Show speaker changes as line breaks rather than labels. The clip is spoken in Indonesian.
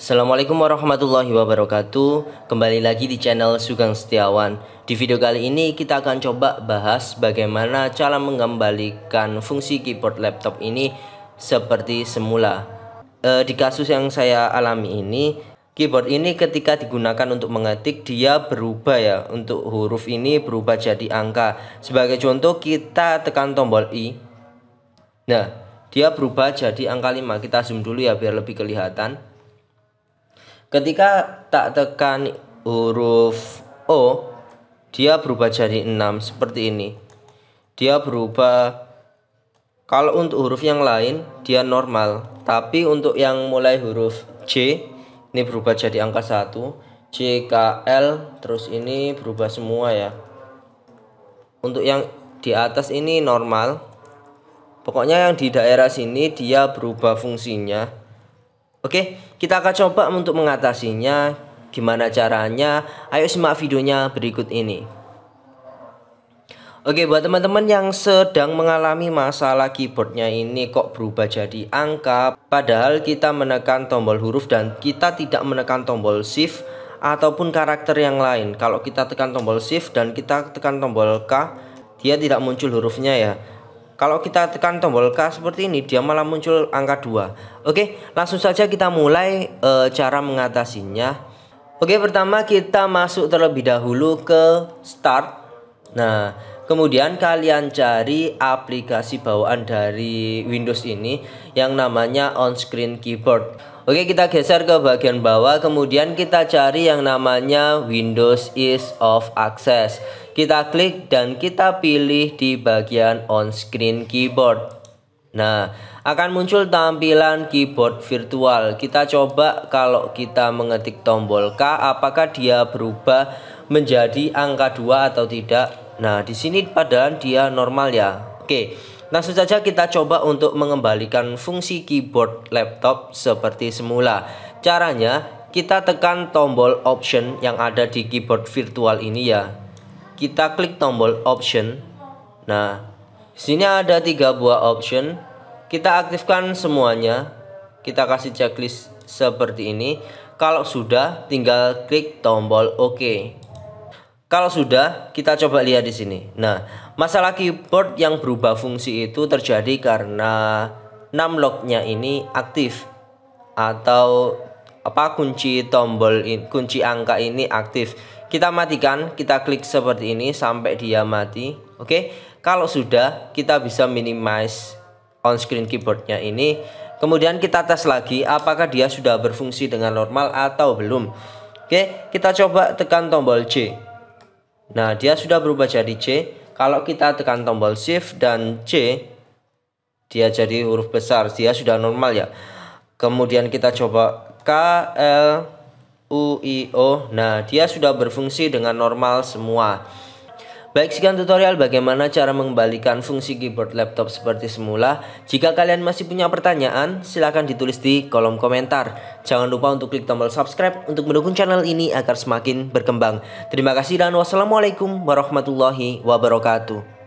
Assalamualaikum warahmatullahi wabarakatuh Kembali lagi di channel Sugeng Setiawan Di video kali ini kita akan coba bahas bagaimana cara mengembalikan fungsi keyboard laptop ini seperti semula e, Di kasus yang saya alami ini Keyboard ini ketika digunakan untuk mengetik dia berubah ya Untuk huruf ini berubah jadi angka Sebagai contoh kita tekan tombol I Nah dia berubah jadi angka 5 Kita zoom dulu ya biar lebih kelihatan Ketika tak tekan huruf O, dia berubah jadi 6 seperti ini. Dia berubah kalau untuk huruf yang lain dia normal, tapi untuk yang mulai huruf C ini berubah jadi angka 1, C, K, L terus ini berubah semua ya. Untuk yang di atas ini normal. Pokoknya yang di daerah sini dia berubah fungsinya Oke, kita akan coba untuk mengatasinya. Gimana caranya? Ayo simak videonya berikut ini. Oke, buat teman-teman yang sedang mengalami masalah keyboardnya ini kok berubah jadi angka Padahal kita menekan tombol huruf dan kita tidak menekan tombol shift Ataupun karakter yang lain Kalau kita tekan tombol shift dan kita tekan tombol K Dia tidak muncul hurufnya ya kalau kita tekan tombol K seperti ini, dia malah muncul angka 2. Oke, langsung saja kita mulai e, cara mengatasinya. Oke, pertama kita masuk terlebih dahulu ke start. Nah, Kemudian kalian cari aplikasi bawaan dari Windows ini yang namanya on screen keyboard. Oke, kita geser ke bagian bawah, kemudian kita cari yang namanya Windows Ease of Access. Kita klik dan kita pilih di bagian on screen keyboard. Nah, akan muncul tampilan keyboard virtual. Kita coba kalau kita mengetik tombol K apakah dia berubah menjadi angka 2 atau tidak. Nah, di sini padahal dia normal ya. Oke. Langsung saja kita coba untuk mengembalikan fungsi keyboard laptop seperti semula. Caranya, kita tekan tombol option yang ada di keyboard virtual ini ya. Kita klik tombol option. Nah, sini ada tiga buah option. Kita aktifkan semuanya. Kita kasih checklist seperti ini. Kalau sudah, tinggal klik tombol OK. Kalau sudah, kita coba lihat di sini. Nah, masalah keyboard yang berubah fungsi itu terjadi karena 6 nya ini aktif atau apa kunci tombol kunci angka ini aktif. Kita matikan, kita klik seperti ini sampai dia mati. Oke. Kalau sudah, kita bisa minimize on screen keyboardnya ini. Kemudian kita tes lagi apakah dia sudah berfungsi dengan normal atau belum. Oke, kita coba tekan tombol C. Nah, dia sudah berubah jadi C. Kalau kita tekan tombol shift dan C, dia jadi huruf besar. Dia sudah normal ya. Kemudian kita coba K, L, U, I, O. Nah, dia sudah berfungsi dengan normal semua. Baik sekian tutorial bagaimana cara mengembalikan fungsi keyboard laptop seperti semula. Jika kalian masih punya pertanyaan, silahkan ditulis di kolom komentar. Jangan lupa untuk klik tombol subscribe untuk mendukung channel ini agar semakin berkembang. Terima kasih dan wassalamualaikum warahmatullahi wabarakatuh.